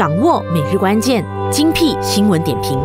掌握每日关键精辟新闻点评，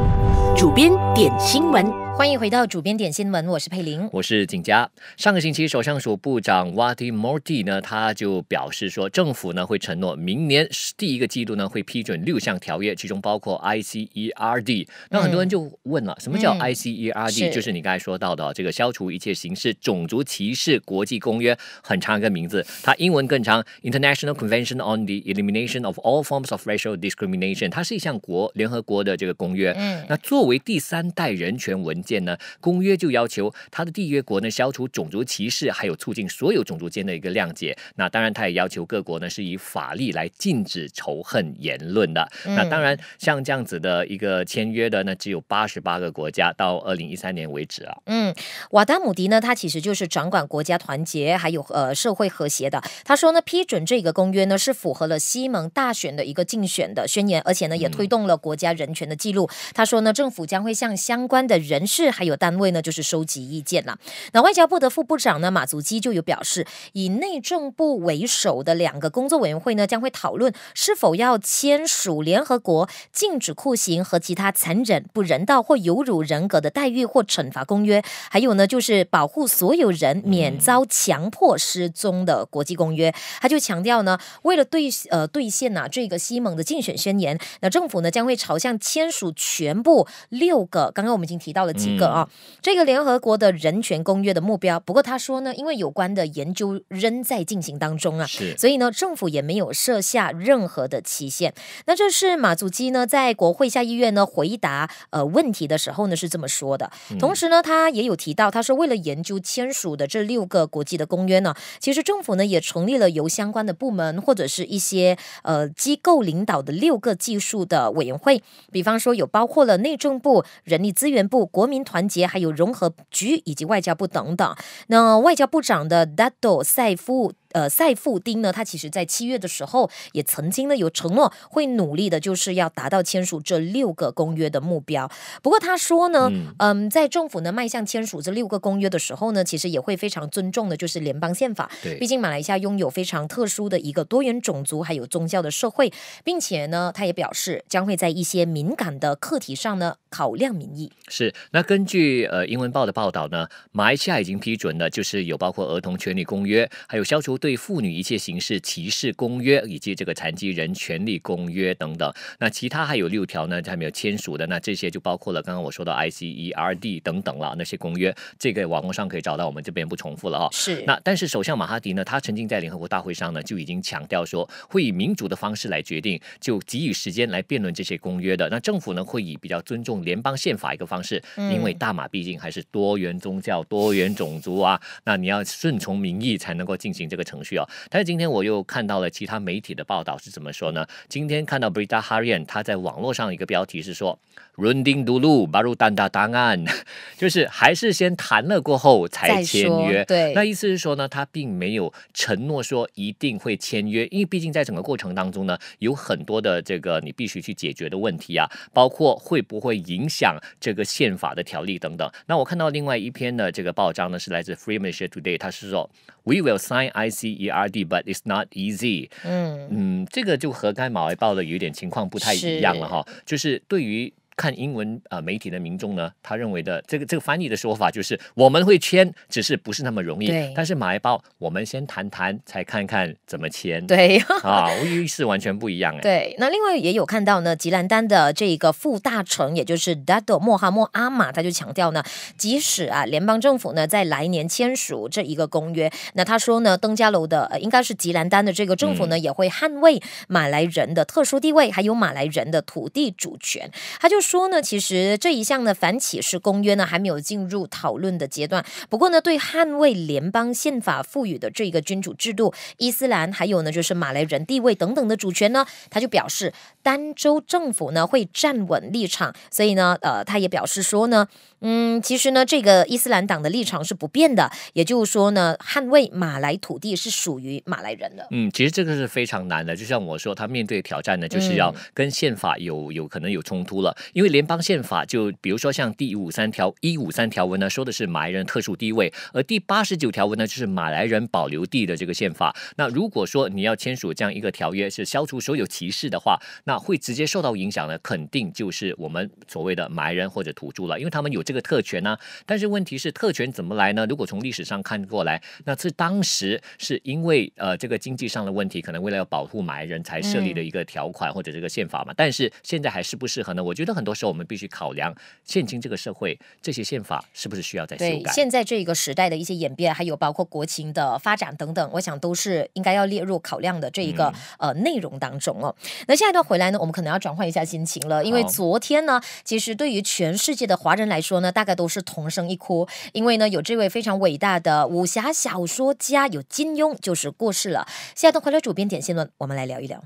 主编点新闻。欢迎回到主编点新闻，我是佩玲，我是景佳。上个星期，首相署部长 Wati m o r d y 呢，他就表示说，政府呢会承诺，明年第一个季度呢会批准六项条约，其中包括 ICERD。那很多人就问了，什么叫 ICERD？就是你刚才说到的这个消除一切形式种族歧视国际公约，很长一个名字，它英文更长，International Convention on the Elimination of All Forms of Racial Discrimination。它是一项国联合国的这个公约。嗯。那作为第三代人权文，件呢？公约就要求他的缔约国呢消除种族歧视，还有促进所有种族间的一个谅解。那当然，他也要求各国呢是以法律来禁止仇恨言论的。那当然，像这样子的一个签约的，呢，只有八十八个国家到二零一三年为止啊。嗯，瓦达姆迪呢，他其实就是掌管国家团结还有呃社会和谐的。他说呢，批准这个公约呢是符合了西蒙大选的一个竞选的宣言，而且呢也推动了国家人权的记录。他说呢，政府将会向相关的人。是还有单位呢，就是收集意见啦。那外交部的副部长呢马祖基就有表示，以内政部为首的两个工作委员会呢将会讨论是否要签署联合国禁止酷刑和其他残忍、不人道或有辱人格的待遇或惩罚公约，还有呢就是保护所有人免遭强迫失踪的国际公约。他就强调呢，为了对呃兑现呢这个西蒙的竞选宣言，那政府呢将会朝向签署全部六个，刚刚我们已经提到了。一个啊，这个联合国的人权公约的目标。不过他说呢，因为有关的研究仍在进行当中啊，是，所以呢，政府也没有设下任何的期限。那这是马祖基呢在国会下议院呢回答呃问题的时候呢是这么说的。同时呢，他也有提到，他说为了研究签署的这六个国际的公约呢，其实政府呢也成立了由相关的部门或者是一些呃机构领导的六个技术的委员会，比方说有包括了内政部、人力资源部、国民。团结，还有融合局以及外交部等等。那外交部长的达多塞夫。呃，赛富丁呢，他其实，在七月的时候，也曾经呢有承诺，会努力的，就是要达到签署这六个公约的目标。不过他说呢，嗯，在政府呢迈向签署这六个公约的时候呢，其实也会非常尊重的，就是联邦宪法。对，毕竟马来西亚拥有非常特殊的一个多元种族还有宗教的社会，并且呢，他也表示将会在一些敏感的课题上呢考量民意。是，那根据呃英文报的报道呢，马来西亚已经批准了，就是有包括儿童权利公约，还有消除。对妇女一切形式歧视公约以及这个残疾人权利公约等等，那其他还有六条呢，还没有签署的。那这些就包括了刚刚我说的 I C E R D 等等了，那些公约。这个网络上可以找到，我们这边不重复了哦。是。那但是首相马哈迪呢，他曾经在联合国大会上呢就已经强调说，会以民主的方式来决定，就给予时间来辩论这些公约的。那政府呢会以比较尊重联邦宪法一个方式，因为大马毕竟还是多元宗教、多元种族啊，那你要顺从民意才能够进行这个程。程序啊，但是今天我又看到了其他媒体的报道是怎么说呢？今天看到 Brida Harian 他在网络上一个标题是说 “Runding Dulu Baru Dada Dangan”，就是还是先谈了过后才签约。对，那意思是说呢，他并没有承诺说一定会签约，因为毕竟在整个过程当中呢，有很多的这个你必须去解决的问题啊，包括会不会影响这个宪法的条例等等。那我看到另外一篇的这个报章呢，是来自《Freeman's Today》，他是说 “We will sign I。” s C E R D，but it's not easy。嗯嗯，这个就和刚才马维报的有一点情况不太一样了哈，就是对于。看英文啊，媒体的民众呢，他认为的这个这个翻译的说法就是，我们会签，只是不是那么容易。但是马来报，我们先谈谈，才看看怎么签。对，啊，意思是完全不一样哎。对，那另外也有看到呢，吉兰丹的这个副大臣，也就是 d a d o 莫哈莫阿玛，他就强调呢，即使啊联邦政府呢在来年签署这一个公约，那他说呢，登加楼的应该是吉兰丹的这个政府呢，也会捍卫马来人的特殊地位，还有马来人的土地主权。他就。说呢，其实这一项呢反歧视公约呢还没有进入讨论的阶段。不过呢，对捍卫联邦宪法赋予的这个君主制度、伊斯兰还有呢就是马来人地位等等的主权呢，他就表示儋州政府呢会站稳立场。所以呢，呃，他也表示说呢。嗯，其实呢，这个伊斯兰党的立场是不变的，也就是说呢，捍卫马来土地是属于马来人的。嗯，其实这个是非常难的，就像我说，他面对挑战呢，就是要跟宪法有有可能有冲突了，因为联邦宪法就比如说像第五三条、一五三条文呢，说的是马来人特殊地位，而第八十九条文呢，就是马来人保留地的这个宪法。那如果说你要签署这样一个条约，是消除所有歧视的话，那会直接受到影响的，肯定就是我们所谓的马来人或者土著了，因为他们有这。个特权呢？但是问题是，特权怎么来呢？如果从历史上看过来，那是当时是因为呃这个经济上的问题，可能为了要保护马来人才设立的一个条款或者这个宪法嘛。但是现在还适不适合呢？我觉得很多时候我们必须考量现今这个社会这些宪法是不是需要再修改。现在这个时代的一些演变，还有包括国情的发展等等，我想都是应该要列入考量的这一个呃内容当中了。那下一段回来呢，我们可能要转换一下心情了，因为昨天呢，其实对于全世界的华人来说呢。那大概都是同声一哭，因为呢，有这位非常伟大的武侠小说家，有金庸，就是过世了。现在回来，主编点新闻，我们来聊一聊。